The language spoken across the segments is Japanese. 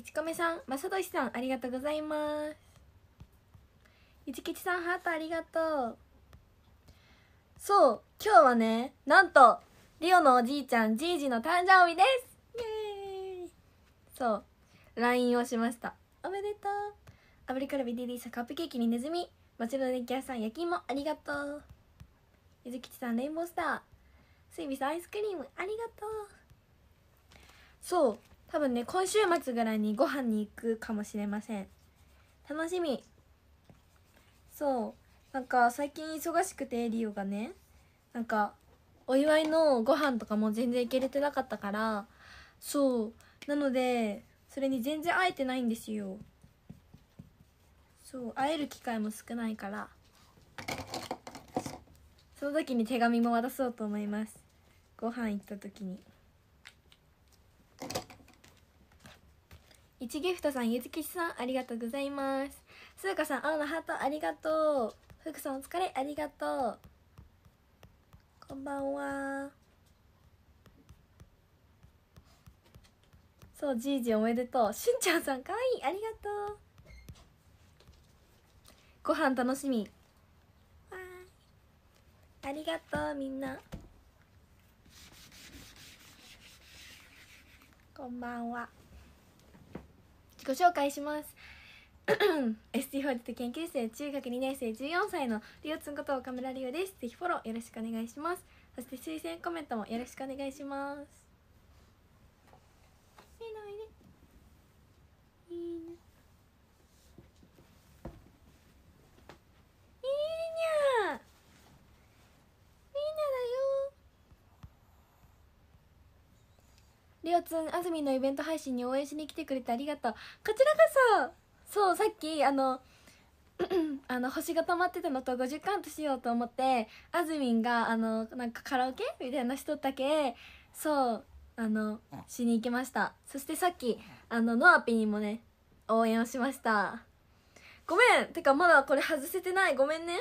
いちこめさん、まさとしさん、ありがとうございます。いちきちさん、ハートありがとう。そう、今日はね、なんと、リオのおじいちゃん、じいじの誕生日ですイェーイそう、LINE をしました。おめでとうアブリカルビリーサカップケーキにネズミ、町の電気屋さん、焼き芋、ありがとう。ゆずきちさん、レインボースター。スイびスアイスクリーム、ありがとう。そう、多分ね今週末ぐらいにご飯に行くかもしれません楽しみそうなんか最近忙しくてリオがねなんかお祝いのご飯とかも全然行けれてなかったからそうなのでそれに全然会えてないんですよそう会える機会も少ないからその時に手紙も渡そうと思いますご飯行った時に一ギフトさんゆずきしさんありがとうございますすうかさん青のハートありがとうふくさんお疲れありがとうこんばんはそうじいじおめでとうしゅんちゃんさんかわいいありがとうご飯楽しみわありがとうみんなこんばんは自己紹介します ST 法と研究生中学2年生14歳のリオツンこと岡村リオですぜひフォローよろしくお願いしますそして推薦コメントもよろしくお願いしますりつんあずみのイベント配信に応援しに来てくれてありがとうこちらこそそうさっきあの あの星が止まってたのと50カウントしようと思ってあずみんがあのなんかカラオケみたいなしとったけそうあのしに行きましたそしてさっきあのノアピにもね応援をしましたごめんてかまだこれ外せてないごめんね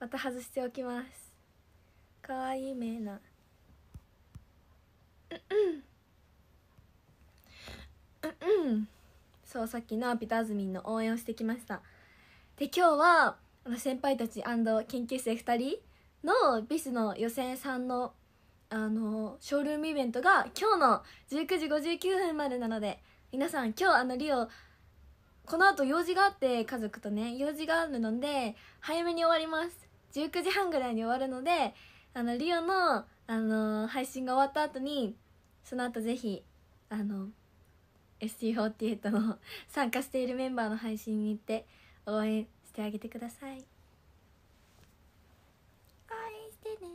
また外しておきますかわいい目な。うんうんそうさっきのピタズミンの応援をしてきましたで今日は先輩たち研究生2人のビスの予選3のあのショールームイベントが今日の19時59分までなので皆さん今日あのリオこの後用事があって家族とね用事があるので早めに終わります19時半ぐらいに終わるのであのリオの、あのー、配信が終わった後にその後ぜひあの ST48 の参加しているメンバーの配信に行って応援してあげてください応援してね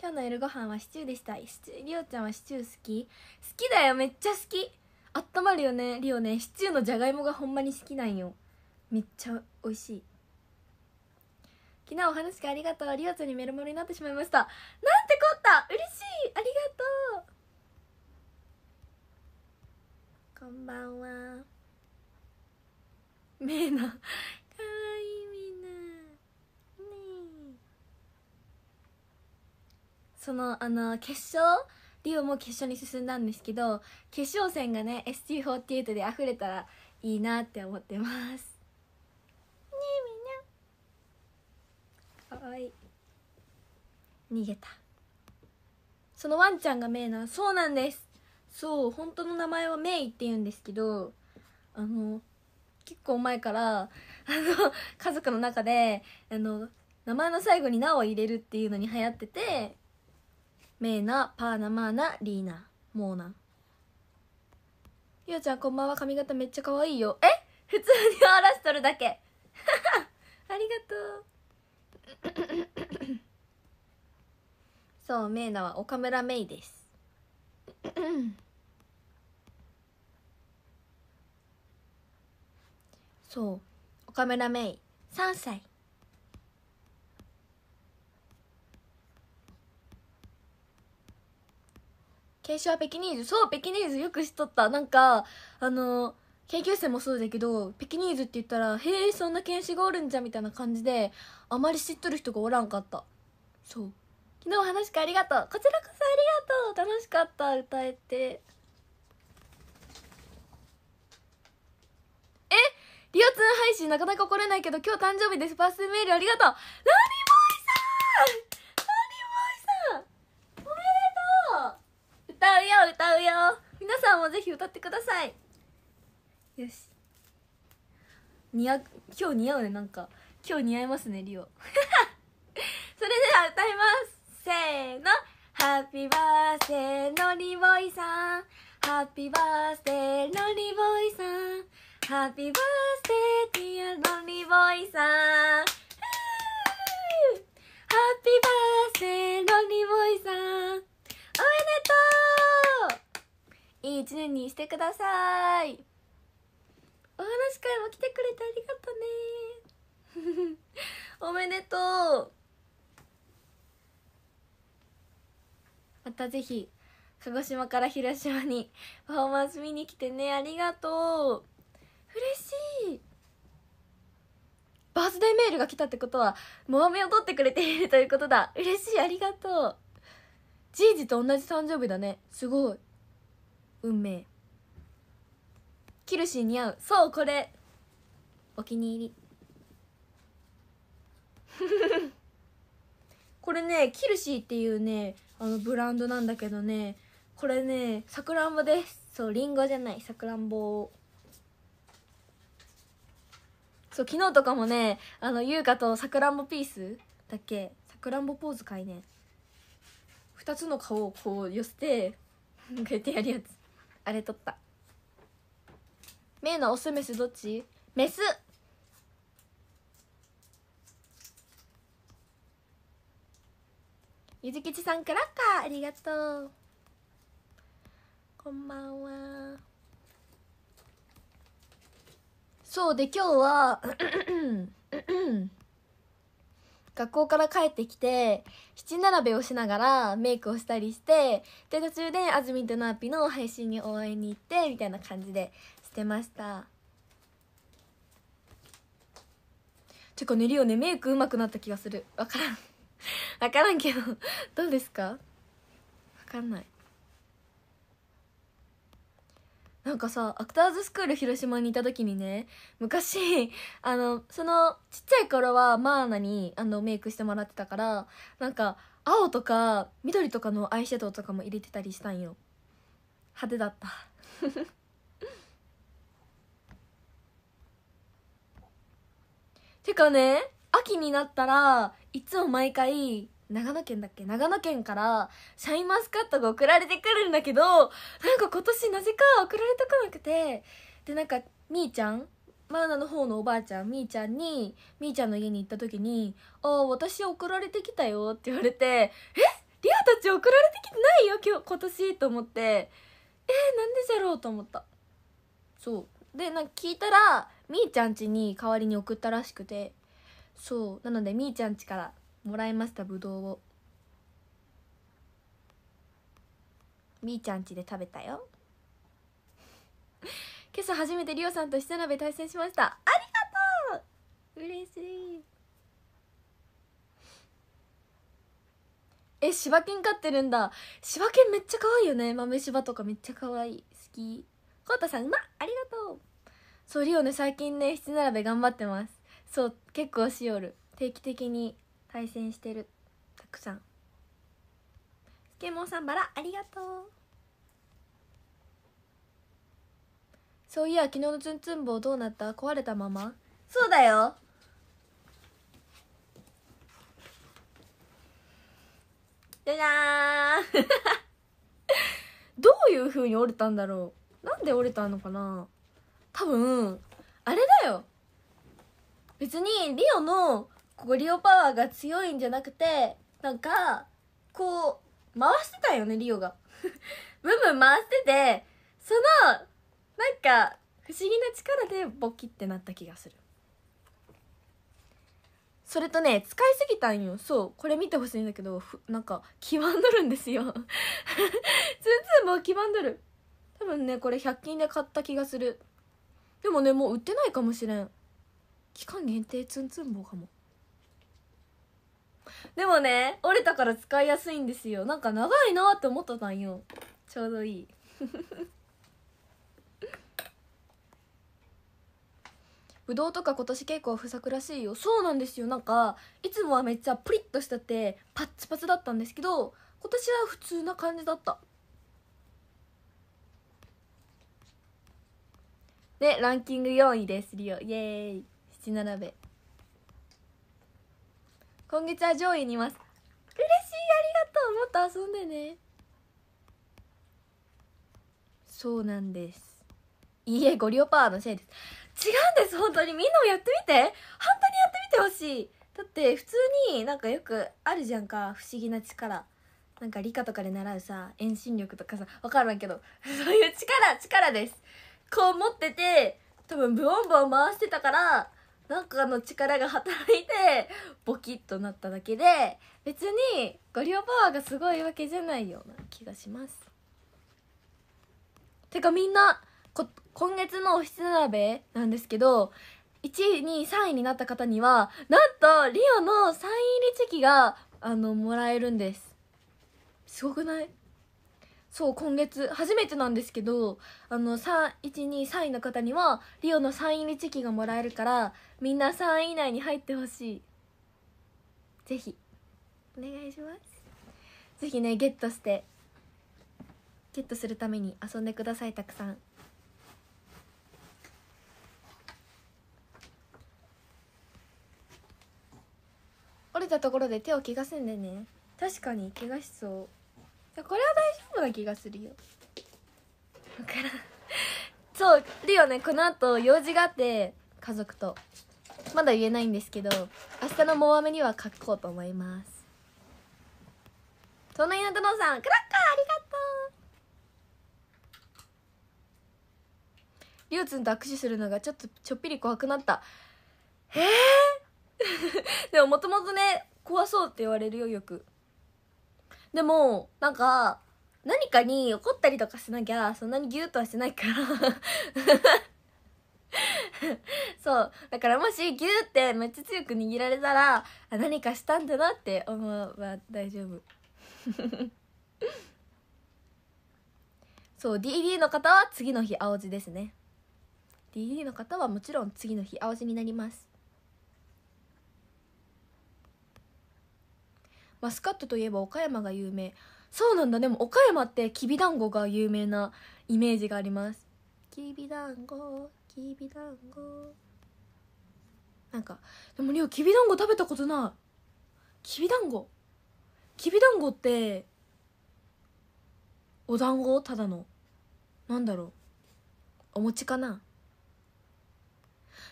今日の夜ご飯はシチューでしたシチューりおちゃんはシチュー好き好きだよめっちゃ好きあったまるよねりおねシチューのじゃがいもがほんまに好きなんよめっちゃ美味しい昨日お話がありがとうリオちゃんにメルモルになってしまいましたなんてこった嬉しいありがとうこんばんはめいなかわいいみんなねそのあの決勝リオも決勝に進んだんですけど決勝戦がね ST48 で溢れたらいいなって思ってますわいい逃げたそのワンちゃんがメイなそうなんですそう本当の名前はメイって言うんですけどあの結構前からあの家族の中であの名前の最後に「な」を入れるっていうのに流行っててメイナパーナマーナリーナモーナゆうちゃんこんばんは髪型めっちゃ可愛いよえ普通に荒らしとるだけ ありがとうそうメイナは岡村メイですそう岡村メイ3歳継承はペキニーズそうペキニーズよく知っとったなんかあの研究生もそうだけどペキニーズって言ったら「へえそんな犬種がおるんじゃ」みたいな感じであまり知っとる人がおらんかったそう昨日話しかありがとうこちらこそありがとう楽しかった歌えてえリオツン配信なかなか来れないけど今日誕生日ですバスメールありがとうラニモイさんラニモイさんおめでとう歌うよ歌うよ皆さんもぜひ歌ってくださいよし似合今日似合うねなんか今日似合いますねリオ それでは歌いますせーのハッピーバースデーのりぼいさんハッピーバースデーのりぼいさんハッピーバースデーディアのりぼいさんハッピーバースデーのりぼいさんおめでとういい一年にしてくださいお話会も来てくれてありがとうねおめでとうまたぜひ鹿児島から広島にパフォーマンス見に来てねありがとう嬉しいバースデーメールが来たってことはモアメを取ってくれているということだ嬉しいありがとうじいじと同じ誕生日だねすごい運命キルシー似合うそうこれお気に入り これねキルシーっていうねあのブランドなんだけどねこれねさくらんぼですそうりんごじゃないさくらんぼそう昨日とかもねあの優香とさくらんぼピースだっけさくらんぼポーズかいね2つの顔をこう寄せてこうやってやるやつあれ撮ったメイのオスメスどっちメスゆずきちさんクラッカーありがとうこんばんはそうで今日は 学校から帰ってきて七並べをしながらメイクをしたりしてで途中であずみんとなーぴの配信に応援に行ってみたいな感じでしてましたてか塗りをねメイクうまくなった気がするわからん わからんけどどうですかわかんないなんかさアクターズスクール広島にいた時にね昔あのそのちっちゃい頃はマーナにあのメイクしてもらってたからなんか青とか緑とかのアイシャドウとかも入れてたりしたんよ派手だったてかね秋になったらいつも毎回長野県だっけ長野県からシャインマスカットが送られてくるんだけどなんか今年なぜか送られてこなくてでなんかみーちゃんマーナの方のおばあちゃんみーちゃんにみーちゃんの家に行った時に「ああ私送られてきたよ」って言われて「えリアたち送られてきてないよ今日今年」と思ってえー、なんでじゃろうと思ったそうでなんか聞いたらみーちゃん家に代わりに送ったらしくてそうなのでみーちゃん家からもらいましたぶどうをみーちゃん家で食べたよ 今朝初めてりおさんと久鍋対戦しましたありがとう嬉しいえ柴犬飼ってるんだ柴犬めっちゃ可愛いよね豆柴とかめっちゃ可愛い好きコウタさんうまありがとうそうリオね最近ね七並べ頑張ってますそう結構しおる定期的に対戦してるたくさんスケモンさんバラありがとうそういや昨日のツンツン棒どうなった壊れたままそうだよじゃじゃーん どういうふうに折れたんだろうなんで折れたのかな多分あれだよ別にリオのこうリオパワーが強いんじゃなくてなんかこう回してたよねリオが ブンブン回しててそのなんか不思議な力でボキってなった気がするそれとね使いすぎたんよそうこれ見てほしいんだけどなんか黄ばんどるんですよ全然 もうも黄ばんどる多分ねこれ100均で買った気がするでもねもう売ってないかもしれん期間限定ツンツン棒かもでもね折れたから使いやすいんですよなんか長いなって思ってたんよちょうどいいブドウとか今年結構不作らしいよそうなんですよなんかいつもはめっちゃプリッとしててパッツパツだったんですけど今年は普通な感じだったでランキング4位ですリオイエーイ七並べ今月は上位にいます嬉しいありがとうもっと遊んでねそうなんですいいえゴリオパワーのせいです違うんです本当にみんなもやってみて本当にやってみてほしいだって普通になんかよくあるじゃんか不思議な力なんか理科とかで習うさ遠心力とかさ分からんけど そういう力力ですこう持ってて多分ブオンブオン回してたからなんかの力が働いてボキッとなっただけで別にゴリオパワーがすごいわけじゃないような気がしますてかみんな今月のオフィス鍋なんですけど1位位、3位になった方にはなんとリオのサイン入りチェキがあのもらえるんですすごくないそう今月初めてなんですけどあの123位の方にはリオの3位入りチェキがもらえるからみんな3位以内に入ってほしいぜひお願いしますぜひねゲットしてゲットするために遊んでくださいたくさん折れたところで手を怪我すんでね確かに怪我しそうこれは大丈夫な気がするよ分からそうリオねこの後用事があって家族とまだ言えないんですけど明日のモアメには書こうと思いますそんなになのさんクラッカーありがとうりょうつんと握手するのがちょっとちょっぴり怖くなったえー、でももともとね怖そうって言われるよよくでも、なんか、何かに怒ったりとかしなきゃ、そんなにギューとはしないから そう。だからもしギューってめっちゃ強く握られたら、あ何かしたんだなって思えば大丈夫。そう、DD の方は次の日青字ですね。DD の方はもちろん次の日青字になります。マスカットといえば岡山が有名そうなんだでも岡山ってきびだんごが有名なイメージがありますきびだんごきびだんごなんかでもりょきびだんご食べたことないきびだんごきびだんごってお団子ただのなんだろうお餅かな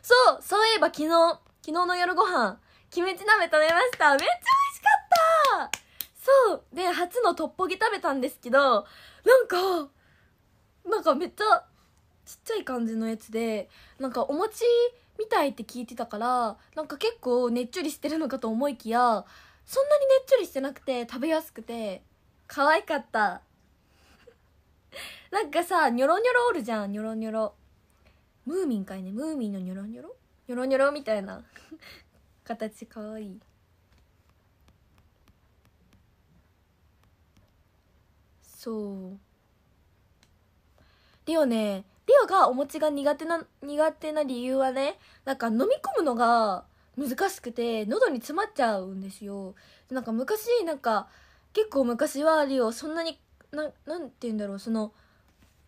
そうそういえば昨日昨日の夜ご飯キムチ鍋食べましためっちゃそうで初のトッポギ食べたんですけどなんかなんかめっちゃちっちゃい感じのやつでなんかお餅みたいって聞いてたからなんか結構ねっちょりしてるのかと思いきやそんなにねっちょりしてなくて食べやすくて可愛かった なんかさニョロニョロおるじゃんニョロニョロムーミンかいねムーミンのニョロニョロニョロニョロみたいな 形可愛いそうリオねリオがお餅が苦手な苦手な理由はねなんか飲み込むのが難しくて喉に詰まっちゃうんですよなんか昔なんか結構昔はリオそんなにななんて言うんだろうその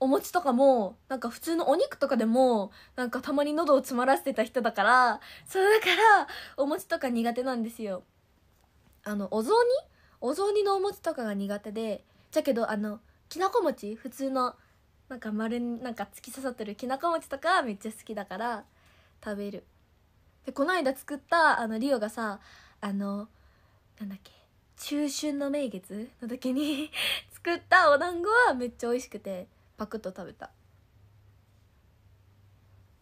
お餅とかもなんか普通のお肉とかでもなんかたまに喉を詰まらせてた人だからそうだからお餅とか苦手なんですよあのお雑煮お雑煮のお餅とかが苦手でじゃけどあのきなこ餅普通のなんか丸になんか突き刺さってるきなこ餅とかめっちゃ好きだから食べるでこの間作ったあのリオがさあのなんだっけ中春の名月の時に 作ったお団子はめっちゃ美味しくてパクッと食べた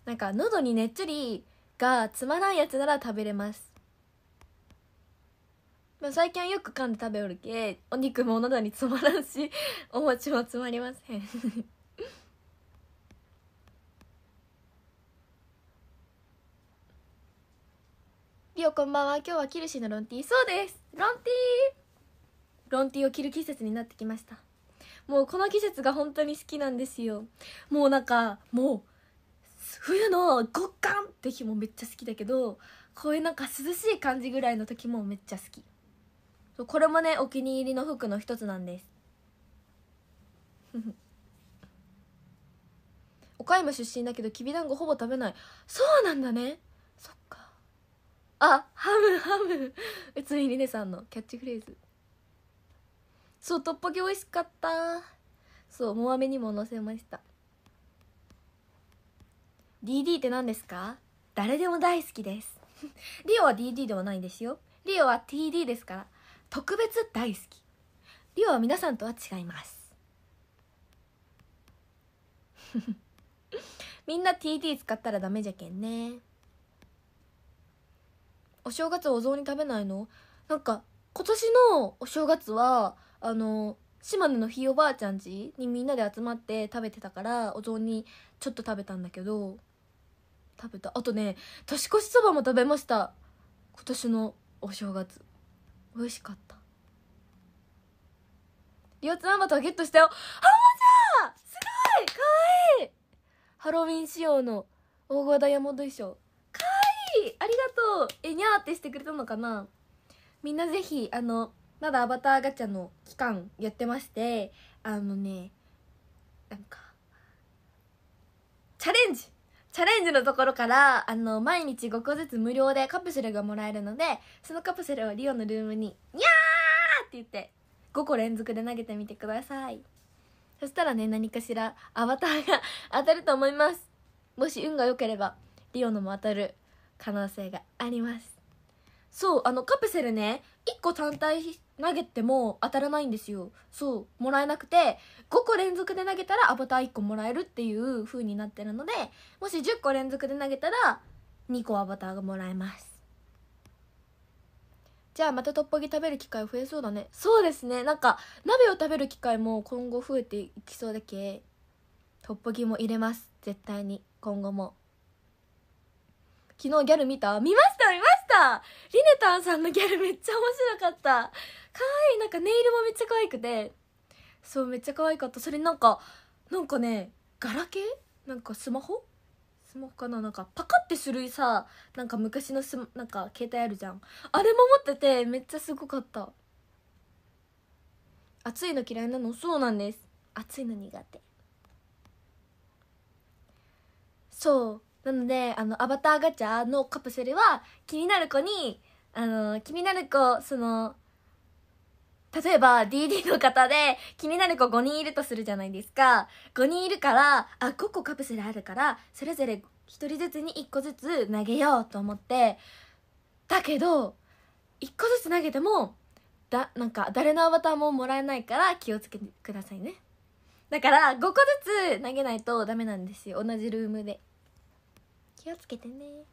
なんか喉にねっちょりがつまらんやつなら食べれますまあ、最近はよく噛んで食べおるけお肉もお喉に詰まらんし お餅も詰まりませんよう こんばんは今日はキルシのロンティーそうですロンティーロンティーを着る季節になってきましたもうこの季節が本当に好きなんですよもうなんかもう冬の極寒って日もめっちゃ好きだけどこういうなんか涼しい感じぐらいの時もめっちゃ好きそうこれもねお気に入りの服の一つなんです 岡山出身だけどきびだんごほぼ食べないそうなんだねそっかあハムハム 宇都宮りねさんのキャッチフレーズそうトッポギ美味しかったそうもわめにものせました DD って何ですか誰でも大好きです リオは DD ではないんですよリオは TD ですから特別大好きリオは皆さんとは違います みんな TT 使ったらダメじゃけんねお正月お雑煮食べないのなんか今年のお正月はあの島根のひいおばあちゃん家にみんなで集まって食べてたからお雑煮ちょっと食べたんだけど食べたあとね年越しそばも食べました今年のお正月美味しかった四つアマトゲットしたよハロマちゃんすごいかわいいハロウィン仕様の大声ダイヤモンド衣装かわいいありがとうえにゃーってしてくれたのかなみんなぜひあのまだアバターガチャの期間やってましてあのねなんかチャレンジチャレンジのところから、あの、毎日5個ずつ無料でカプセルがもらえるので、そのカプセルをリオのルームに、にゃーって言って、5個連続で投げてみてください。そしたらね、何かしらアバターが 当たると思います。もし運が良ければ、リオのも当たる可能性があります。そう、あの、カプセルね、1個単体投げても当たらないんですよそうもらえなくて5個連続で投げたらアバター1個もらえるっていう風になってるのでもし10個連続で投げたら2個アバターがもらえますじゃあまたトッポギ食べる機会増えそうだねそうですねなんか鍋を食べる機会も今後増えていきそうだけトッポギも入れます絶対に今後も昨日ギャル見た見ました見ましたリネタンさんのギャルめっちゃ面白かった愛いなんかネイルもめっちゃ可愛くてそうめっちゃ可愛かったそれなんかなんかねガラケーなんかスマホスマホかななんかパカってするさなんか昔のスなんか携帯あるじゃんあれも持っててめっちゃすごかった暑いの嫌いなのそうなんです暑いの苦手そうなのであのアバターガチャのカプセルは気になる子にあの気になる子その例えば DD の方で気になる子5人いるとするじゃないですか5人いるからあ5個カプセルあるからそれぞれ1人ずつに1個ずつ投げようと思ってだけど1個ずつ投げてもだなんか誰のアバターももらえないから気をつけてくださいねだから5個ずつ投げないとダメなんですよ同じルームで気をつけてね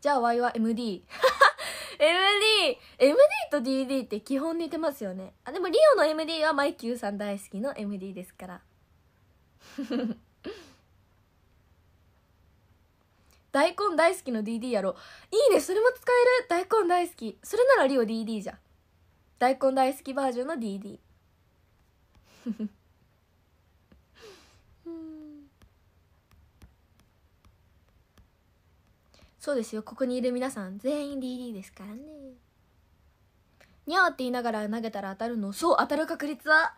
じゃあワイは MD MD! MD と DD って基本似てますよね。あ、でもリオの MD はマイキューさん大好きの MD ですから。大根大好きの DD やろいいねそれも使える大根大好きそれならリオ DD じゃん大根大好きバージョンの DD そうですよここにいる皆さん全員 DD ですからねにゃーって言いながら投げたら当たるのそう当たる確率は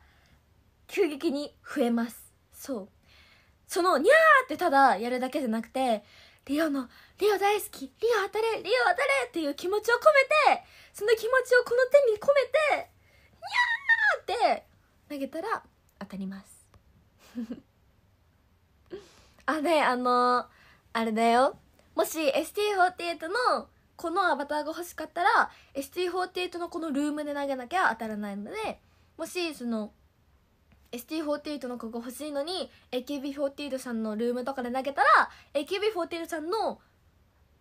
急激に増えますそうそのにゃーってただやるだけじゃなくてリオのリオ大好きリオ当たれリオ当たれっていう気持ちを込めてその気持ちをこの手に込めてにゃーって投げたら当たります あねあのー、あれだよもし ST48 のこのアバターが欲しかったら ST48 のこのルームで投げなきゃ当たらないのでもしその ST48 の子が欲しいのに AKB48 さんのルームとかで投げたら AKB48 さんの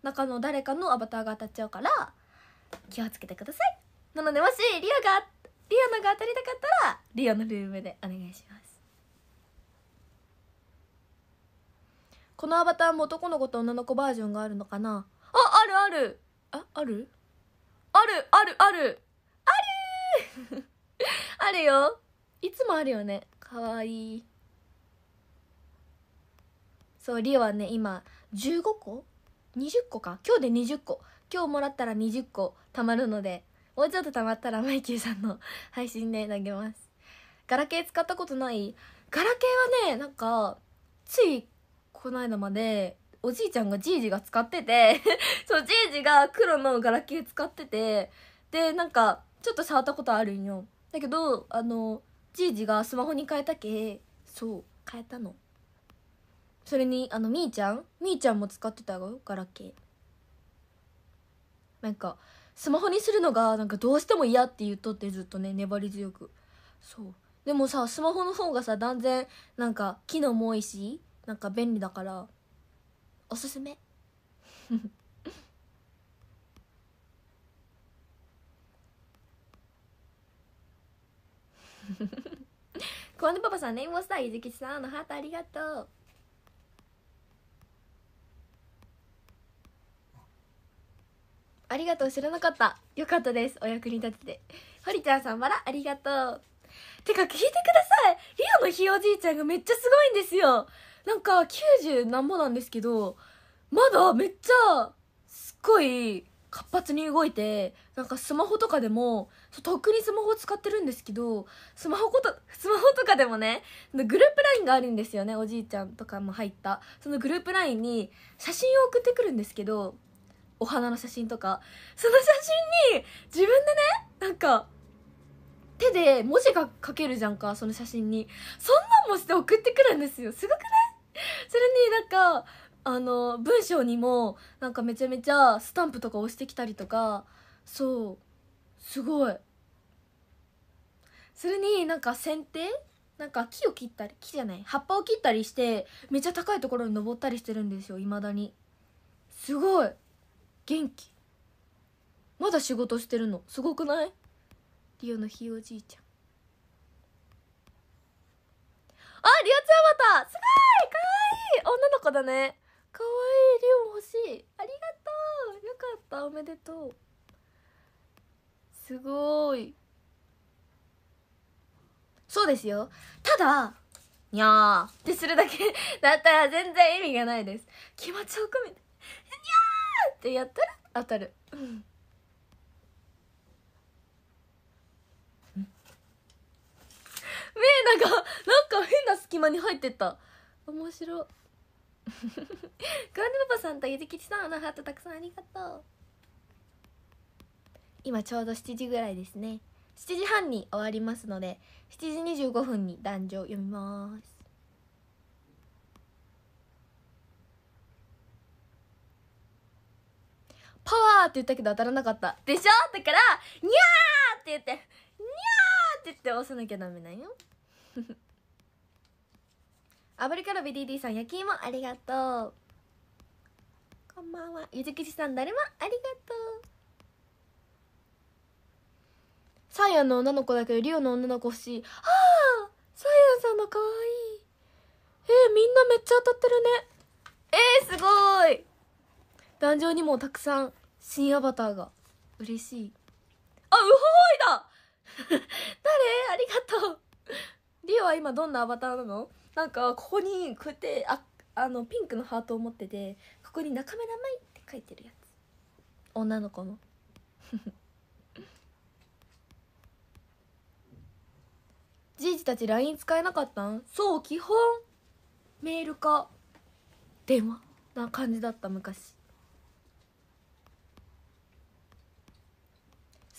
中の誰かのアバターが当たっちゃうから気をつけてくださいなのでもしリオがリオのが当たりたかったらリオのルームでお願いしますこのアバターも男の子と女の子バージョンがあるのかなあ、あるあるあ、あるあるあるあるある あるよいつもあるよね。かわいい。そう、リオはね、今、15個 ?20 個か。今日で20個。今日もらったら20個貯まるので、もうちょっと貯まったらマイキューさんの 配信で投げます。ガラケー使ったことないガラケーはね、なんか、ついこの間までおじいちゃんがじいじが使ってて そうじいじが黒のガラケー使っててでなんかちょっと触ったことあるんよだけどあのじいじがスマホに変えたけそう変えたのそれにあのみーちゃんみーちゃんも使ってたよガラケーなんかスマホにするのがなんかどうしても嫌って言っとってずっとね粘り強くそうでもさスマホの方がさ断然なんか機能も多いしなんか便利だからおすすめコアンパパさんレインボースターゆずきちさんのハートありがとうありがとう知らなかったよかったですお役に立ててホリちゃんさんバラありがとうてか聞いてくださいリオのひいおじいちゃんがめっちゃすごいんですよなんか90何もなんですけどまだめっちゃすっごい活発に動いてなんかスマホとかでもとっくにスマホ使ってるんですけどスマホことスマホとかでもねグループ LINE があるんですよねおじいちゃんとかも入ったそのグループ LINE に写真を送ってくるんですけどお花の写真とかその写真に自分でねなんか手で文字が書けるじゃんかその写真にそんなんもして送ってくるんですよすごくない それになんかあの文章にもなんかめちゃめちゃスタンプとか押してきたりとかそうすごいそれになんか剪定なんか木を切ったり木じゃない葉っぱを切ったりしてめっちゃ高いところに登ったりしてるんですよいまだにすごい元気まだ仕事してるのすごくないリオのひいおじいちゃんあ、リオちゃんまたすごいかわいい女の子だね。かわいい。リオも欲しい。ありがとうよかった。おめでとう。すごい。そうですよ。ただ、にゃーってするだけ だったら全然意味がないです。気持ちを込めて、にゃーってやったら当たる。うん目なんかなんか変な隙間に入ってった面白グランデパパさんとゆずきちさんのハートたくさんありがとう今ちょうど7時ぐらいですね7時半に終わりますので7時25分に男女読みますパワーって言ったけど当たらなかった。でしょだから、にゃーって言って、ーって言って押さなきゃダメなんよア ぶリカロビ DD さん焼き芋ありがとうこんばんはゆずきちさん誰もありがとうサイヤンの女の子だけどリオの女の子欲しいああサイヤンさんの可愛いえー、みんなめっちゃ当たってるねえー、すごい壇上にもたくさん新アバターが嬉しいあウホーイだ誰ありがとうリオは今どんなアバターなのなんかここにこうやってああのピンクのハートを持っててここに「中目舞」って書いてるやつ女の子のじいじたち LINE 使えなかったんそう基本メールか電話な感じだった昔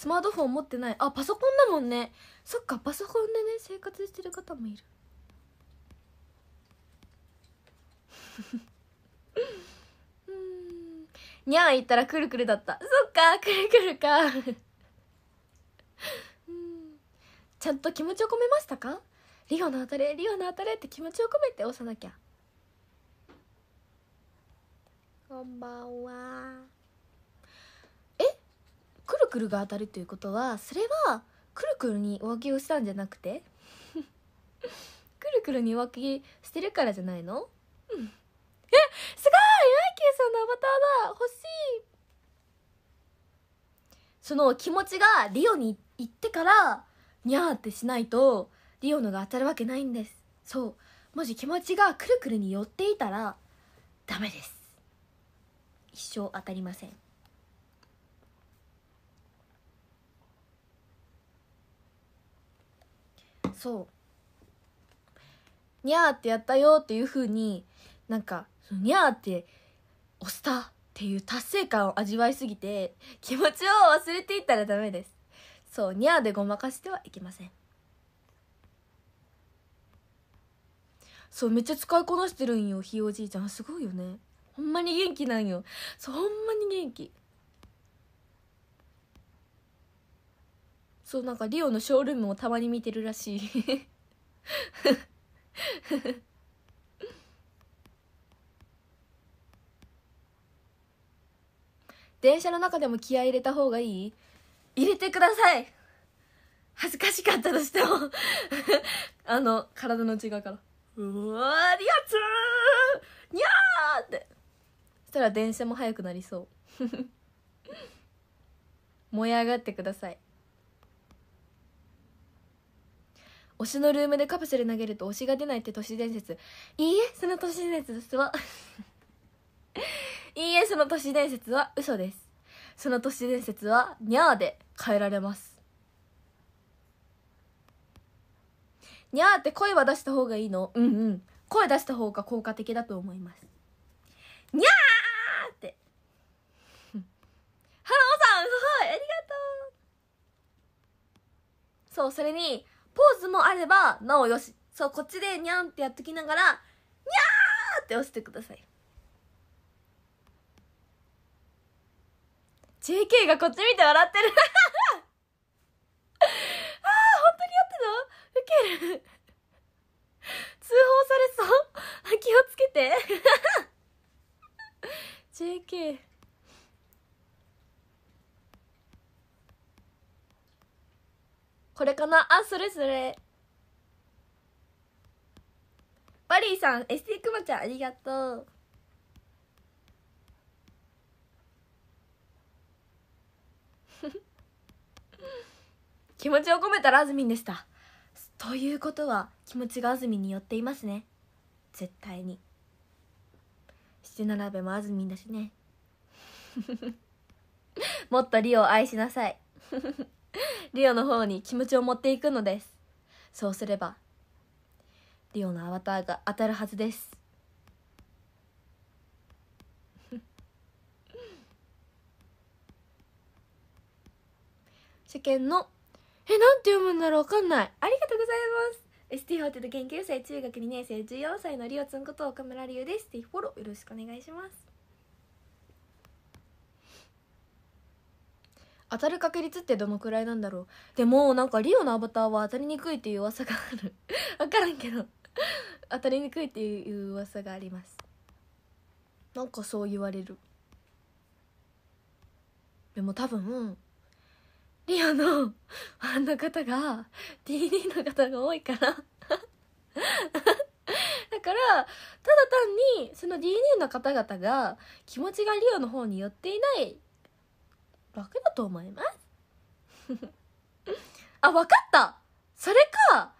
スマートフォン持ってないあパソコンだもんねそっかパソコンでね生活してる方もいるうんにゃん言ったらくるくるだったそっかくるくるかうんちゃんと気持ちを込めましたかリオの当たれリオの当たれって気持ちを込めて押さなきゃこんばんは。くるくるが当たるということはそれはくるくるに浮気をしたんじゃなくて くるくるに浮気してるからじゃないの、うん、えすごいマイさんのアバターだ欲しいその気持ちがリオに行ってからにゃーってしないとリオのが当たるわけないんですそうもし気持ちがくるくるに寄っていたらダメです一生当たりませんそうにゃーってやったよっていうふうになんかにゃーって押したっていう達成感を味わいすぎて気持ちを忘れていったらダメですそうにゃーでごまかしてはいけませんそうめっちゃ使いこなしてるんよひいおじいちゃんすごいよねほんまに元気なんよそうほんまに元気そうなんかリオのショールームをたまに見てるらしい 電車の中でも気合入れた方がいい入れてください恥ずかしかったとしても あの体の内側から「うわリアツーにゃー!」ってそしたら電車も速くなりそう 燃え上がってください推しのルームでカプセル投げると推しが出ないって都市伝説いいえその都市伝説は いいえその都市伝説は嘘ですその都市伝説はにゃーで変えられますにゃーって声は出した方がいいのうんうん声出した方が効果的だと思いますにゃーって ハローさんすごいありがとうそうそれにポーズもあればなおよしそうこっちでニャンってやっときながらニャーって押してください JK がこっち見て笑ってる ああ本当にやってたのウケる通報されそう気をつけて JK これかなあ、それそれ。バリーさん、ST クマちゃん、ありがとう。気持ちを込めたらあずみんでした。ということは、気持ちがあずみんに寄っていますね。絶対に。七並べもあずみんだしね。もっとリオを愛しなさい。リオの方に気持ちを持っていくのですそうすればリオのアバターが当たるはずです 世験のえなんて読むんだろうわかんないありがとうございます ST ホテル研究生中学2年生14歳のリオつんこと岡村リオですぜひフォローよろしくお願いします当たる確率ってどのくらいなんだろうでもなんかリオのアバターは当たりにくいっていう噂がある分 からんけど当たりにくいっていう噂がありますなんかそう言われるでも多分リオのファンの方が DD の方が多いから だからただ単にその DD の方々が気持ちがリオの方に寄っていない楽だと思います あ、わかったそれか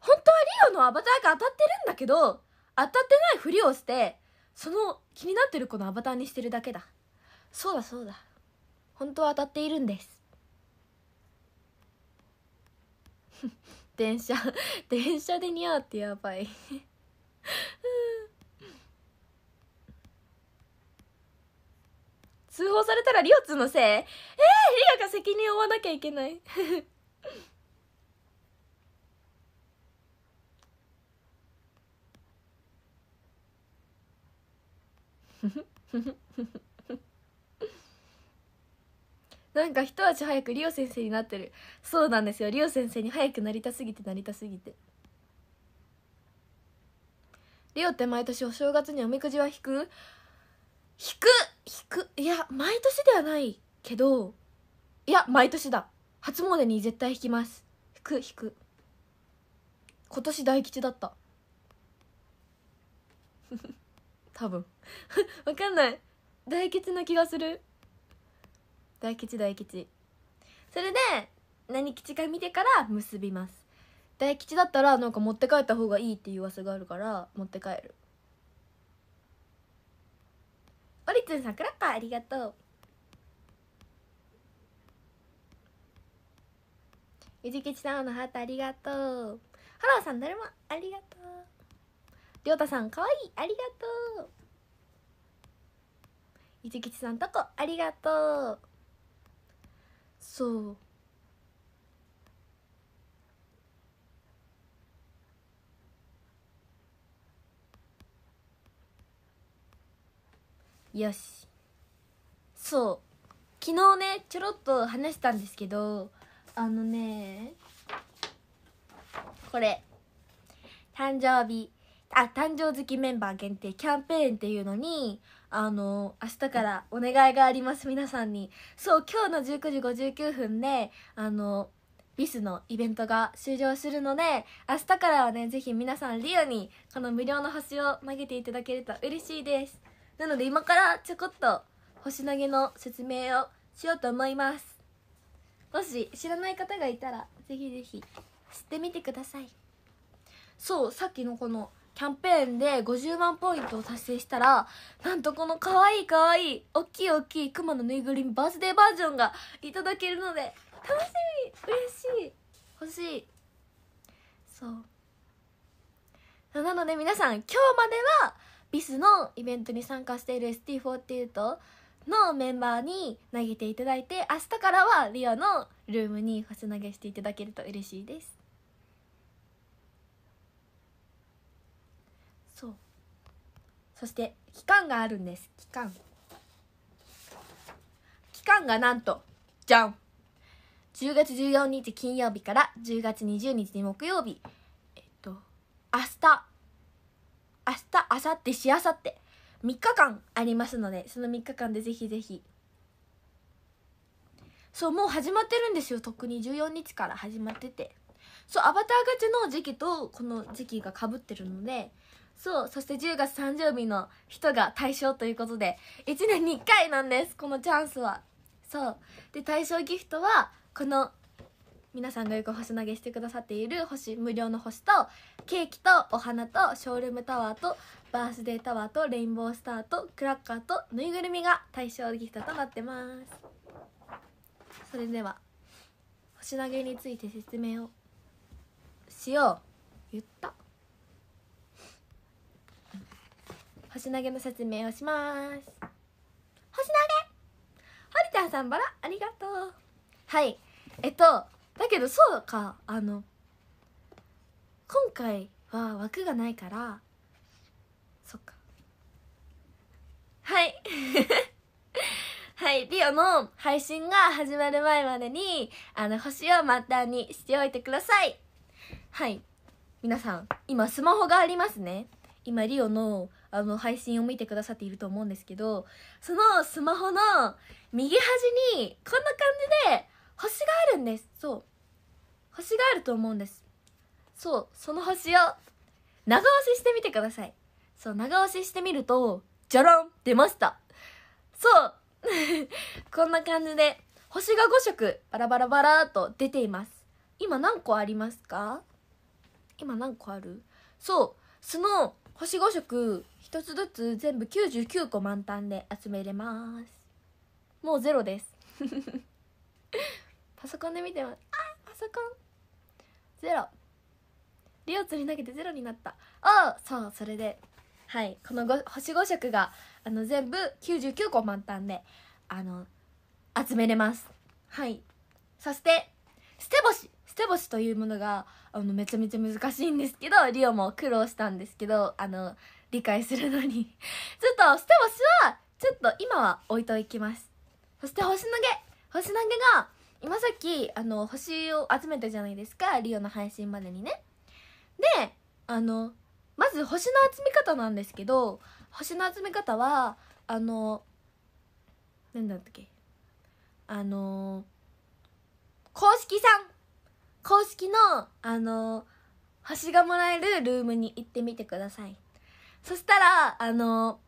本当はリオのアバターが当たってるんだけど、当たってないふりをして、その気になってる子のアバターにしてるだけだ。そうだそうだ。本当は当たっているんです。電車、電車で似合うってやばい通報されたらリオツのせいえー、リオが責任を負わなきゃいけないなんか一足早くリオ先生になってるそうなんですよリオ先生に早くなりたすぎてなりたすぎてリオって毎年お正月におみくじは引く引く引くいや毎年ではないけどいや毎年だ初詣に絶対引きます引く引く今年大吉だった 多分 わかんない大吉な気がする大吉大吉それで何吉か見てから結びます大吉だったらなんか持って帰った方がいいっていう噂があるから持って帰るオリツン桜かありがとうゆじきちさんのハートありがとうハローさんだるまありがとうりょうたさんかわいいありがとうゆじきちさんとこありがとうそうよしそう昨日ねちょろっと話したんですけどあのねこれ誕生日あ誕生月メンバー限定キャンペーンっていうのにあの明日からお願いがあります皆さんにそう今日の19時59分であのビスのイベントが終了するので明日からはねぜひ皆さんリオにこの無料の星を投げていただけると嬉しいですなので今からちょこっと星投げの説明をしようと思いますもし知らない方がいたらぜひぜひ知ってみてくださいそうさっきのこのキャンペーンで50万ポイントを達成したらなんとこのかわいいかわいいおっきいおっきいクマのぬいぐるみバースデーバージョンがいただけるので楽しみ嬉しい欲しいそうなので皆さん今日まではビスのイベントに参加している ST48 のメンバーに投げていただいて明日からはリオのルームに星投げしていただけると嬉しいですそうそして期間があるんです期間期間がなんとじゃん10月14日金曜日から10月20日木曜日えっと明日明日明後日しあさって3日間ありますのでその3日間でぜひぜひそうもう始まってるんですよとっくに14日から始まっててそうアバター勝ちの時期とこの時期がかぶってるのでそうそして10月誕生日の人が対象ということで1年に1回なんですこのチャンスはそうで対象ギフトはこの皆さんがよく星投げしてくださっている星無料の星とケーキとお花とショールームタワーとバースデータワーとレインボースターとクラッカーとぬいぐるみが対象ギフトとなってますそれでは星投げについて説明をしよう言った星投げの説明をします星投げホリゃんさんバラありがとうはいえっとだけどそうかあの今回は枠がないからそっかはい はい、リオの配信が始まる前までに、あの、星を末端にしておいてください。はい。皆さん、今スマホがありますね。今、リオの、あの、配信を見てくださっていると思うんですけど、そのスマホの右端に、こんな感じで、星があるんです。そう。星があると思うんですそうその星を長押ししてみてくださいそう長押ししてみるとじゃらん出ましたそう こんな感じで星が5色バラバラバラと出ています今何個ありますか今何個あるそうその星5色1つずつ全部99個満タンで集めれますもうゼロです パソコンで見てますあパソコンゼロリオツに投げてゼロになったあそうそれではいこの星5色があの全部99個満タンであの集めれますはいそして捨て星捨て星というものがあのめちゃめちゃ難しいんですけどリオも苦労したんですけどあの理解するのにちょ っと捨て星はちょっと今は置いといきますそして星投げ星投げが今さっきあの星を集めたじゃないですかリオの配信までにねであのまず星の集め方なんですけど星の集め方はあの何だったっけあの公式さん公式のあの星がもらえるルームに行ってみてくださいそしたらあの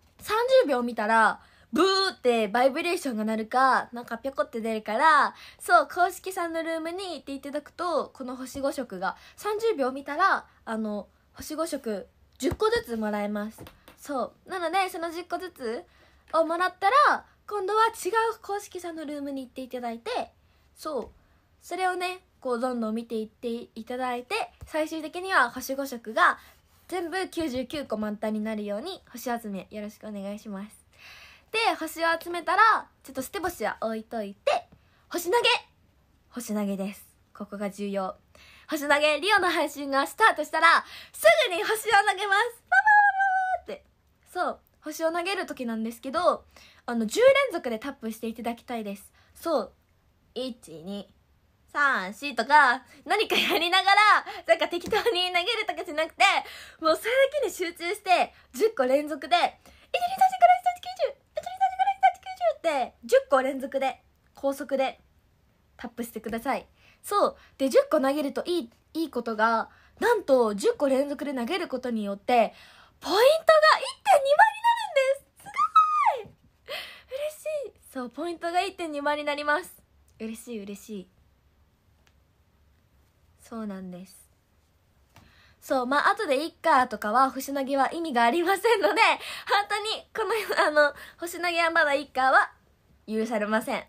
30秒見たらブーってバイブレーションが鳴るか、なんかぴょこって出るから、そう、公式さんのルームに行っていただくと、この星5色が30秒見たら、あの、星5色10個ずつもらえます。そう。なので、その10個ずつをもらったら、今度は違う公式さんのルームに行っていただいて、そう。それをね、こうどんどん見ていっていただいて、最終的には星5色が全部99個満タンになるように星集めよろしくお願いします。って星を集めたらちょっと捨て星は置いといて星投げ星投げですここが重要星投げリオの配信がスタートしたらすぐに星を投げますパパパパってそう星を投げる時なんですけどあの10連続でタップしていただきたいですそう1234とか何かやりながらなんか適当に投げるとかじゃなくてもうそれだけに集中して10個連続でて10個連続で高速でタップしてくださいそうで10個投げるといいいいことがなんと10個連続で投げることによってポイントが1.2倍になるんですすごい嬉しいそうポイントが1.2倍になります嬉しい嬉しいそうなんですそう、まあ、後でいっかとかは、星投げは意味がありませんので、本当に、この、あの、星投げはまだいっかは、許されません。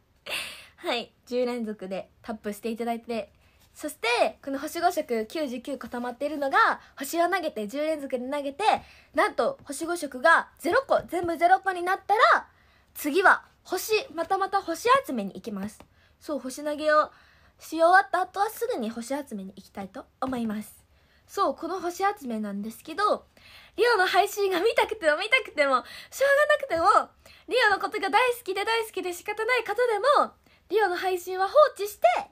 はい、10連続でタップしていただいて、そして、この星5色99個溜まっているのが、星を投げて、10連続で投げて、なんと、星5色が0個、全部0個になったら、次は、星、またまた星集めに行きます。そう、星投げをし終わった後はすぐに星集めに行きたいと思います。そうこの星集めなんですけどリオの配信が見たくても見たくてもしょうがなくてもリオのことが大好きで大好きで仕方ない方でもリオの配信は放置して放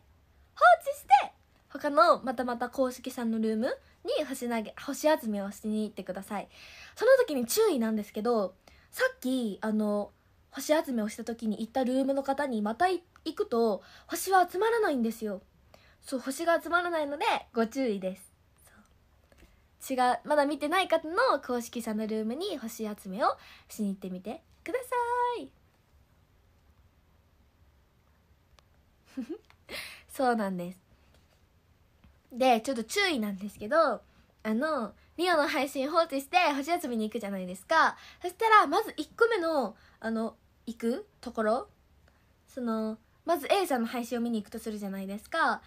置して他のまたまた公式さんのルームに星投げ星集めをしに行ってくださいその時に注意なんですけどさっきあの星集めをした時に行ったルームの方にまた行くと星は集まらないんですよそう星が集まらないのでご注意です違うまだ見てない方の公式サのルームに星集めをしに行ってみてください そうなんですでちょっと注意なんですけどあのリオの配信放置して星集めに行くじゃないですかそしたらまず1個目のあの行くところそのまず A さんの配信を見に行くとするじゃないですか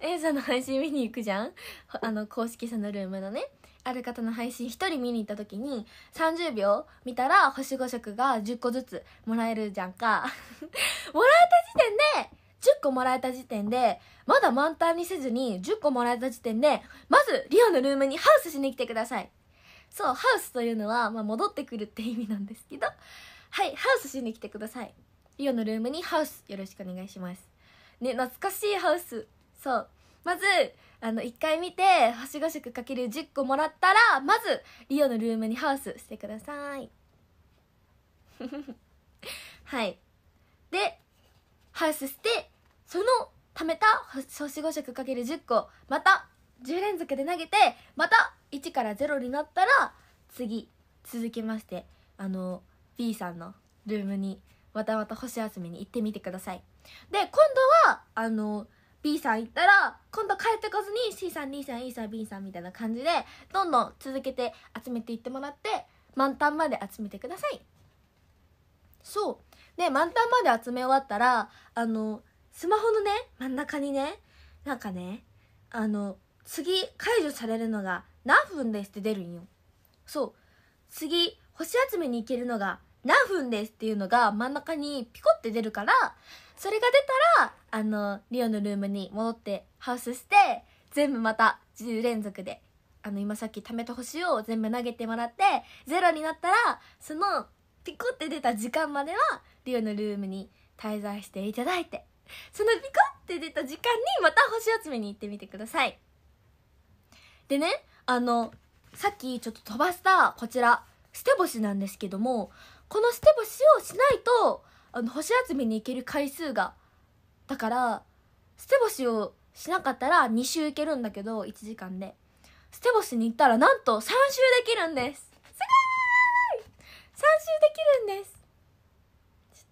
A さんの配信見に行くじゃんあの公式さんのルームのねある方の配信1人見に行った時に30秒見たら星5色が10個ずつもらえるじゃんか もらえた時点で10個もらえた時点でまだ満タンにせずに10個もらえた時点でまずリオのルームにハウスしに来てくださいそうハウスというのは、まあ、戻ってくるって意味なんですけどはいハウスしに来てくださいリオのルームにハウスよろしくお願いしますね懐かしいハウスそうまずあの1回見て星5色かける10個もらったらまずリオのルームにハウスしてください はいでハウスしてその貯めた星5色かける10個また10連続で投げてまた1から0になったら次続きましてあの B さんのルームにまたまた星休みに行ってみてくださいで今度はあの B さん行ったら今度帰ってこずに C さん D さん E さん B さんみたいな感じでどんどん続けて集めていってもらって満タンまで集めてくださいそうで満タンまで集め終わったらあのスマホのね真ん中にねなんかねあの次解除されるのが何分ですって出るんよそう次星集めに行けるのが何分ですっていうのが真ん中にピコって出るからそれが出たらあのリオのルームに戻ってハウスして全部また10連続であの今さっき貯めた星を全部投げてもらってゼロになったらそのピコって出た時間まではリオのルームに滞在していただいてそのピコって出た時間にまた星集めに行ってみてくださいでねあのさっきちょっと飛ばしたこちら捨て星なんですけどもこの捨て星をしないとあの星集めに行ける回数がだから捨て星をしなかったら2周いけるんだけど1時間で捨て星に行ったらなんと3周できるんですすごーい3周できるんです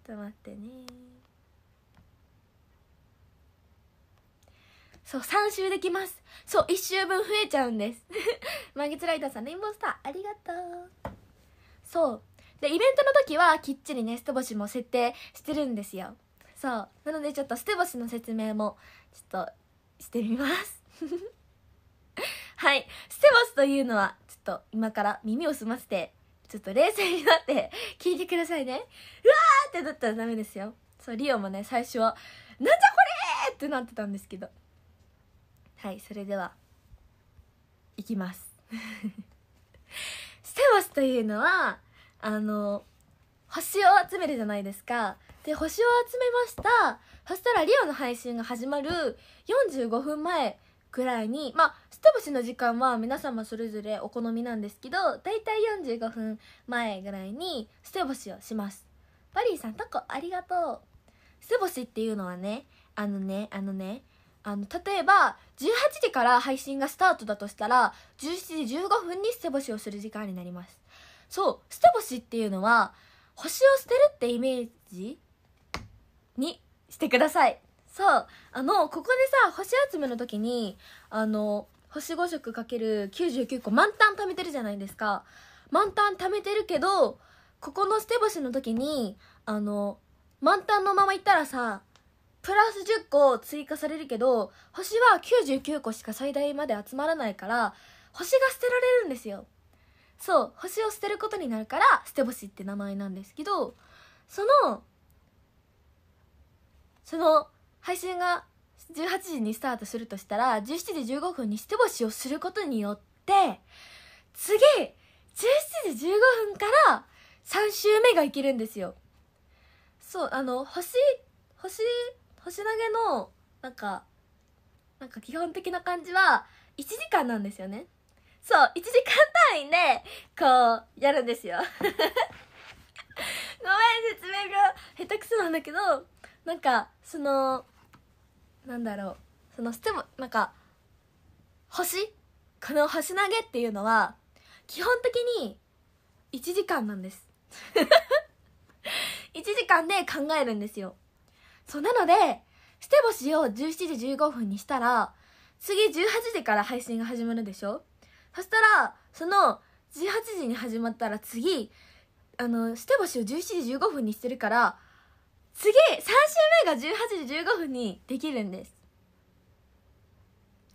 ちょっと待ってねそう3周できますそう1周分増えちゃうんです満月 ライターさんレインボースターありがとうそうでイベントの時はきっちりね捨て星も設定してるんですよそうなのでちょっと捨て星の説明もちょっとしてみます はい捨て星というのはちょっと今から耳を澄ませてちょっと冷静になって聞いてくださいねうわーってなったらダメですよそうリオもね最初は「なんじゃこれ!」ってなってたんですけどはいそれではいきますステボスというのはあの星を集めるじゃないですかで星を集めましたそしたらリオの配信が始まる45分前くらいにまあス星の時間は皆様それぞれお好みなんですけどだいたい45分前ぐらいに捨て星をしますバリーさんタコありがとう捨て星っていうのはねあのねあのねあの例えば18時から配信がスタートだとしたら17時15分に捨て星をする時間になりますそう捨て星っていうのは星を捨てるってイメージにしてください。そう。あの、ここでさ、星集めの時に、あの、星5色かける99個満タン貯めてるじゃないですか。満タン貯めてるけど、ここの捨て星の時に、あの、満タンのままいったらさ、プラス10個追加されるけど、星は99個しか最大まで集まらないから、星が捨てられるんですよ。そう、星を捨てることになるから、捨て星って名前なんですけど、その、その配信が18時にスタートするとしたら17時15分に一て星をすることによって次17時15分から3週目がいけるんですよそうあの星星星投げのなんかなんか基本的な感じは1時間なんですよねそう1時間単位でこうやるんですよ ごめん説明が下手くそなんだけどなんかそのなんだろうそのステもなんか星この星投げっていうのは基本的に1時間なんです1 時間で考えるんですよそうなので捨て星を17時15分にしたら次18時から配信が始まるでしょそしたらその18時に始まったら次あの捨て星を17時15分にしてるから次3週目が18時15分にできるんです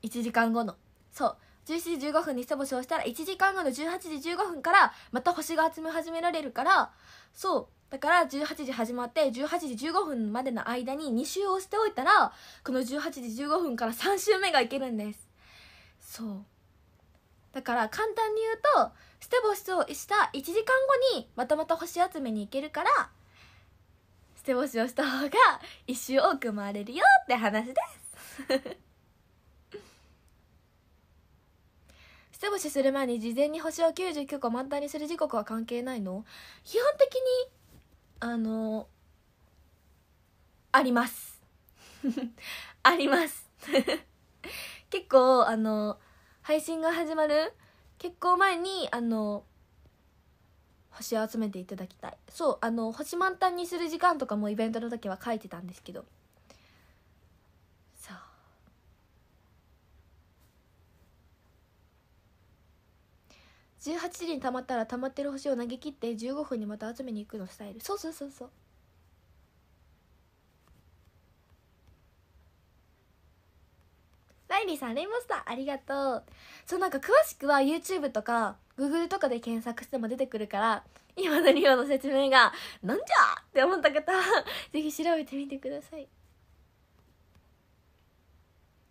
1時間後のそう17時15分に一星をしたら1時間後の18時15分からまた星が集め始められるからそうだから18時始まって18時15分までの間に2周をしておいたらこの18時15分から3周目がいけるんですそうだから簡単に言うと捨て星をした1時間後にまたまた星集めに行けるから手干しをした方が一周多く回れるよって話です捨て干しする前に事前に星を99個満タンにする時刻は関係ないの基本的にあのあります あります 結構あの配信が始まる結構前にあの星を集めていただきたいそうあの星満タンにする時間とかもイベントの時は書いてたんですけどそう18時にたまったらたまってる星を投げ切って15分にまた集めに行くのスタイルそうそうそうそうライリーさん、レイモンスター、ありがとう。そう、なんか詳しくは YouTube とか Google とかで検索しても出てくるから、今のリオの説明が、なんじゃって思った方 ぜひ調べてみてください。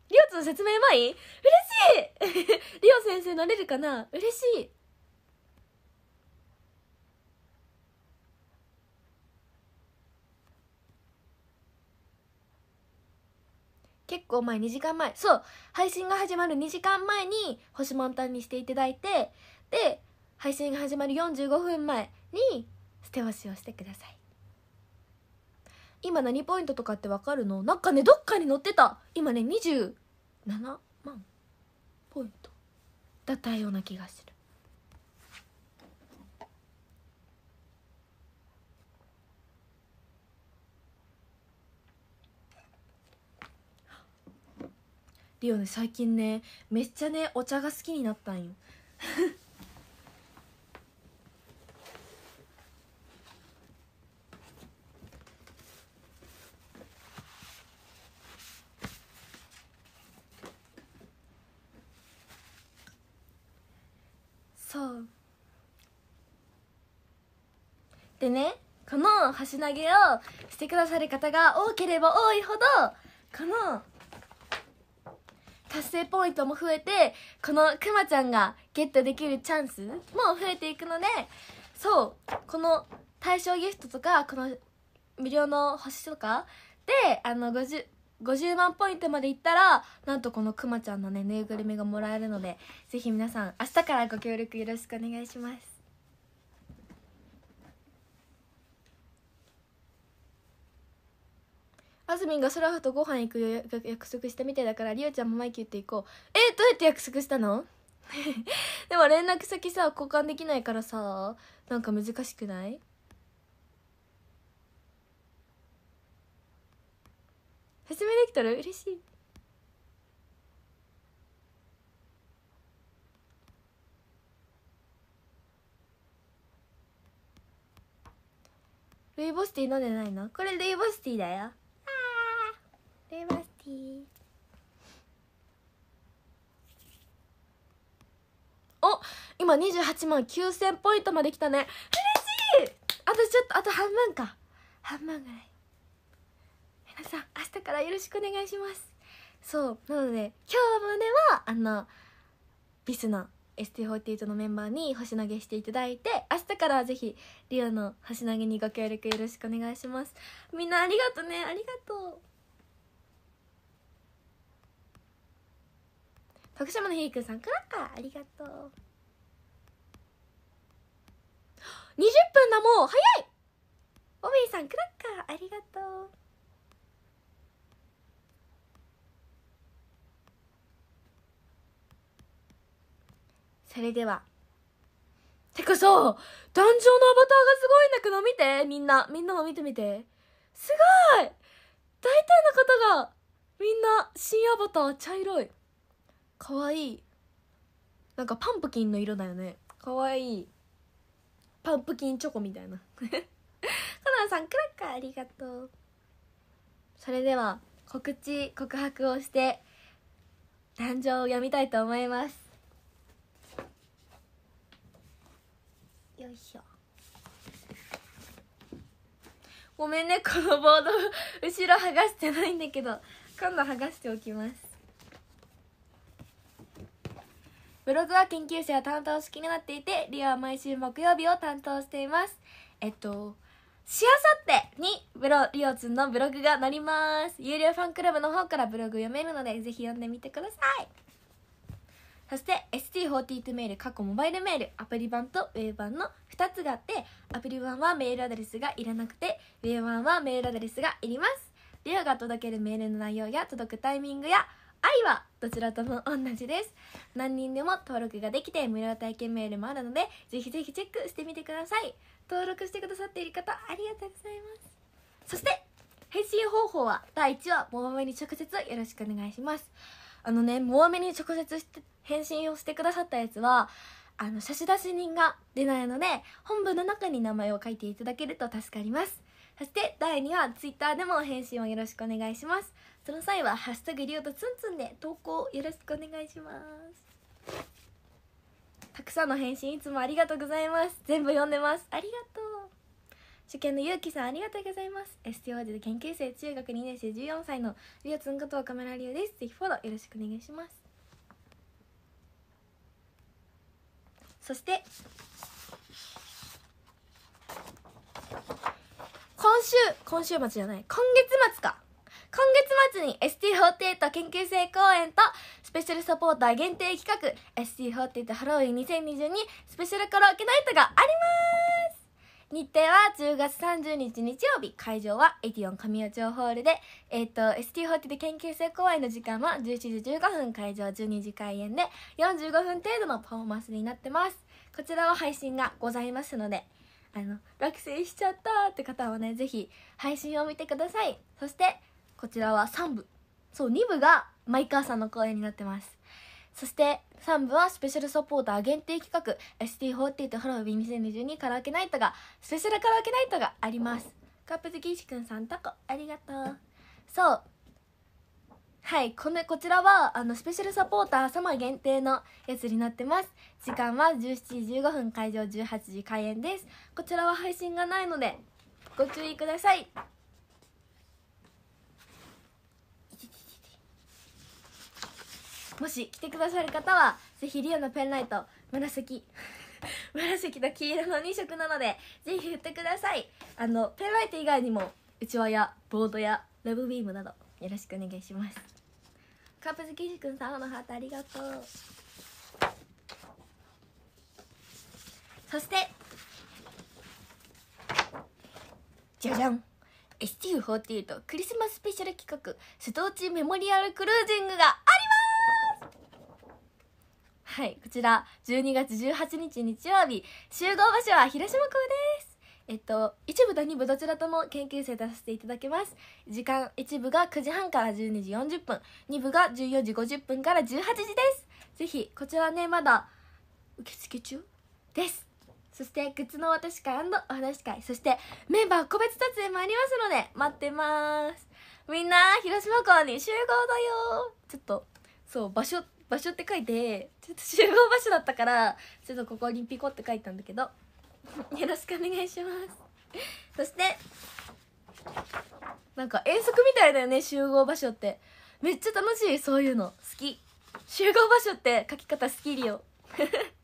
リオツの説明うまい嬉しい リオ先生なれるかな嬉しい結構前2時間前そう配信が始まる2時間前に星満タンにしていただいてで配信が始まる45分前に捨て押しをしてください今何ポイントとかって分かるのなんかねどっかに載ってた今ね27万ポイントだったような気がするリオね最近ねめっちゃねお茶が好きになったんよそうでねこの箸投げをしてくださる方が多ければ多いほどこの達成ポイントも増えてこのくまちゃんがゲットできるチャンスも増えていくのでそうこの対象ギフトとかこの無料の星とかであの 50, 50万ポイントまでいったらなんとこのくまちゃんのねぬいぐるみがもらえるのでぜひ皆さん明日からご協力よろしくお願いします。あずみんが空とご飯行く約束したみたいだからりおちゃんもマイキューって行こうえどうやって約束したの でも連絡先さ交換できないからさなんか難しくない説明できたら嬉しいルイボスティー飲んでないのこれルイボスティーだよレバスティーお今28万9000ポイントまで来たね嬉しいあとちょっとあと半分か半分ぐらい皆さん明日からよろしくお願いしますそうなので今日まではあのビスの ST48 のメンバーに星投げしていただいて明日からぜひリオの星投げにご協力よろしくお願いしますみんなありがとねありがとう徳島のひいくんさんクラッカーありがとう20分だもう早いオビーさんクラッカーありがとうそれではてかさ、壇上のアバターがすごいんだけど見て、みんな、みんなも見てみて。すごい大体の方が、みんな、新アバター茶色い。かわいいなんかパンプキンの色だよねかわいいパンプキンチョコみたいな カナンさんクラッカーありがとうそれでは告知告白をして誕生を読みたいと思いますよいしょごめんねこのボード後ろ剥がしてないんだけど今度剥がしておきますブログは研究者を担当しきになっていてリオは毎週木曜日を担当していますえっとしあさってにブロリオツンのブログがなります有料ファンクラブの方からブログ読めるのでぜひ読んでみてくださいそして ST42 メール過去モバイルメールアプリ版とウェブ版の2つがあってアプリ版はメールアドレスがいらなくてウェブ版はメールアドレスがいりますリオが届けるメールの内容や届くタイミングや愛はどちらとも同じです何人でも登録ができて無料体験メールもあるのでぜひぜひチェックしてみてください登録してくださっている方ありがとうございますそして返信方法は第1話もわめに直接よろしくお願いしますあのねもわめに直接して返信をしてくださったやつはあの差出人が出ないので本文の中に名前を書いていただけると助かりますそして第2話 Twitter でも返信をよろしくお願いしますその際は「ハッシュタグリオとツンツン」で投稿よろしくお願いしますたくさんの返信いつもありがとうございます全部読んでますありがとう初見のゆうきさんありがとうございます STO で研究生中学2年生14歳のリオツンことカメラリオですぜひフォローよろしくお願いしますそして今週今週末じゃない今月末か今月末に ST48 研究生公演とスペシャルサポーター限定企画 ST48 ハロウィン2022スペシャルカラオケナイトがあります日程は10月30日日曜日会場はエディオン神谷町ホールで、えーと、s t 4 8研究生公演の時間は1 7時15分会場12時開演で45分程度のパフォーマンスになってますこちらは配信がございますのであの落選しちゃったって方はねぜひ配信を見てくださいそしてこちらは3部そう2部がマイカーさんの公演になってますそして3部はスペシャルサポーター限定企画 ST48 ハロウィン2022カラオケナイトがスペシャルカラオケナイトがありますカップ好きしくんさんタコありがとうそうはいこのこちらはあのスペシャルサポーター様限定のやつになってます時間は17時15分会場18時開演ですこちらは配信がないのでご注意くださいもし来てくださる方はぜひリオのペンライト紫 紫と黄色の2色なのでぜひ振ってくださいあのペンライト以外にもうちわやボードやラブビームなどよろしくお願いしますカープ好きしくんさんのハートありがとうそしてじゃじゃん STU48 クリスマススペシャル企画瀬戸内メモリアルクルージングがありますはいこちら12月18日日曜日集合場所は広島校ですえっと一部と二部どちらとも研究生出させていただきます時間一部が9時半から12時40分二部が14時50分から18時ですぜひこちらねまだ受付中ですそしてグッズの私会お話会そしてメンバー個別撮影もありますので待ってますみんな広島港に集合だよちょっとそう場所場所って書いてちょっと集合場所だったからちょっとここにピコって書いたんだけどよろしくお願いしますそしてなんか遠足みたいだよね集合場所ってめっちゃ楽しいそういうの好き集合場所って書き方好きリオ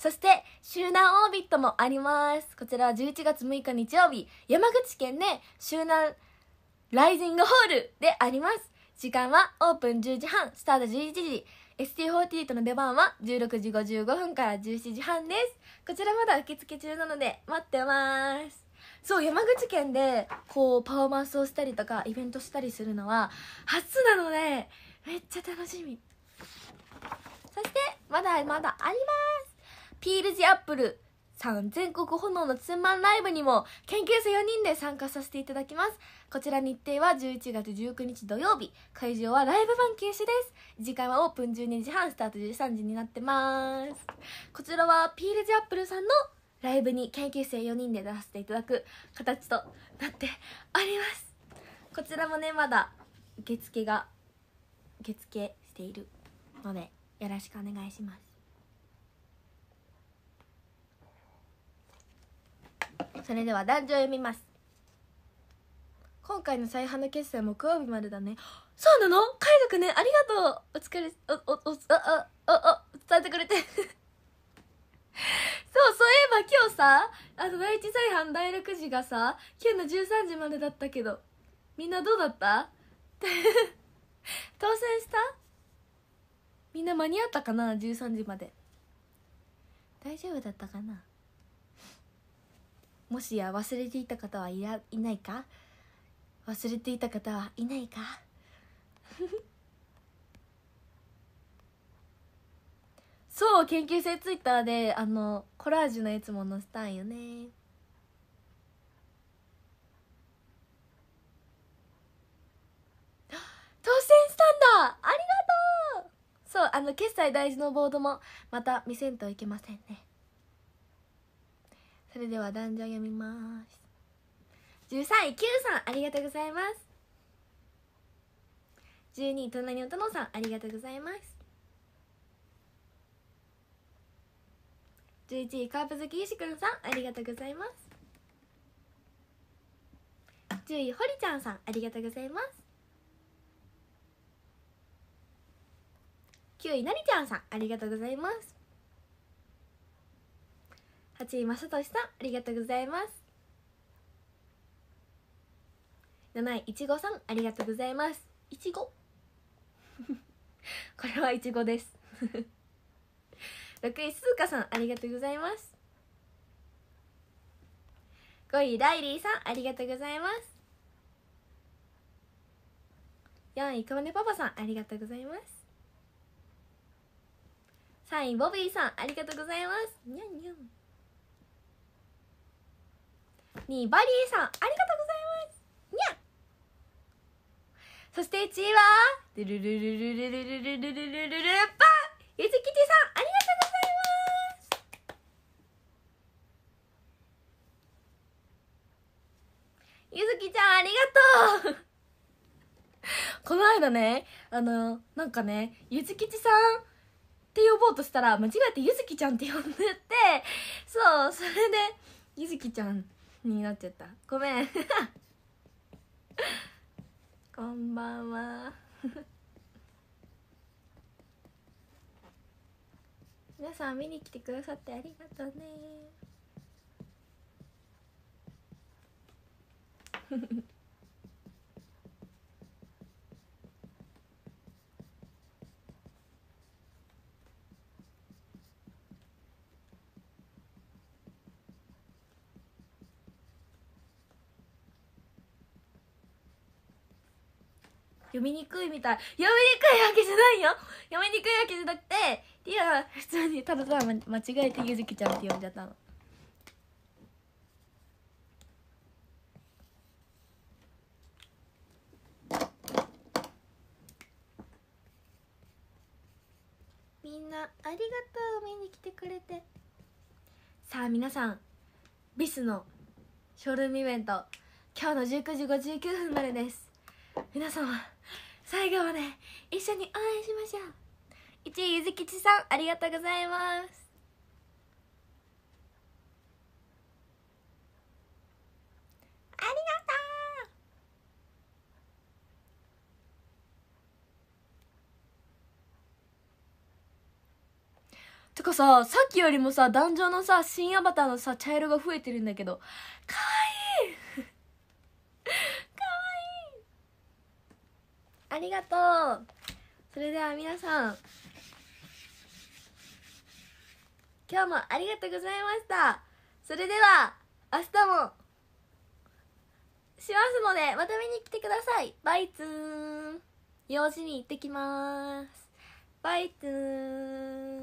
そして、集南オービットもあります。こちらは11月6日日曜日、山口県で、集団南ライジングホールであります。時間はオープン10時半、スタート11時。ST48 の出番は16時55分から17時半です。こちらまだ受付中なので待ってます。そう、山口県でこうパフォーマンスをしたりとかイベントしたりするのは初なのでめっちゃ楽しみ。そして、まだまだあります。ピールジアップルさん全国炎のツーマンライブにも研究生4人で参加させていただきますこちら日程は11月19日土曜日会場はライブ版禁止です次回はオープン12時半スタート13時になってますこちらはピールジャップルさんのライブに研究生4人で出させていただく形となっておりますこちらもねまだ受付が受付しているのでよろしくお願いしますそれでは壇上読みます今回の再販の決済木曜日までだねそうなの海賊ねありがとうお疲れおおおああお伝えてくれて そうそういえば今日さあの第一再販第6時がさ9の13時までだったけどみんなどうだった 当選したみんな間に合ったかな13時まで大丈夫だったかなもしや忘れていた方はいらいないか忘れていた方はいないか そう研究生ツイッターであのコラージュのやつも載せたんよね 当選したんだありがとうそうあの決済大事のボードもまた見せんといけませんねそれでは壇上読みます十三位九さんありがとうございます十二位隣のとのさんありがとうございます十一位カープ好きゆしくんさんありがとうございます十位ほりちゃんさんありがとうございます九位なりちゃんさんありがとうございます八井正俊さんありがとうございます7位いちごさんありがとうございますいちごこれはいちごです6位 鈴鹿さんありがとうございます5位ライリーさんありがとうございます4位熊ねパパさんありがとうございます3位ボビーさんありがとうございますにゃんにゃんにバリーさんありがとうございますにゃそして1位はルルルルルルルルルルルルルルパゆずきちさんありがとうございますゆずきちゃんありがとうこの間ねあのなんかねゆずきちさんって呼ぼうとしたら間違えてゆずきちゃんって呼んでてそうそれでゆずきちゃんになっちゃったごめん こんばんは 皆さん見に来てくださってありがとうね 読みにくいみたい読みにくいわけじゃないよ読みにくいわけじゃなくていィアは普通にただただ間違えてゆずきちゃんって呼んじゃったのみんなありがとう見に来てくれてさあ皆さんビスのショールームイベント今日の19時59分までです皆様最後まで一緒に応援しましょう1位ゆずきちさんありがとうございますありがとうてかささっきよりもさ壇上のさ新アバターのさ茶色が増えてるんだけどかわいいありがとうそれでは皆さん今日もありがとうございましたそれでは明日もしますのでまた見に来てくださいバイツーン用事に行ってきますバイツーン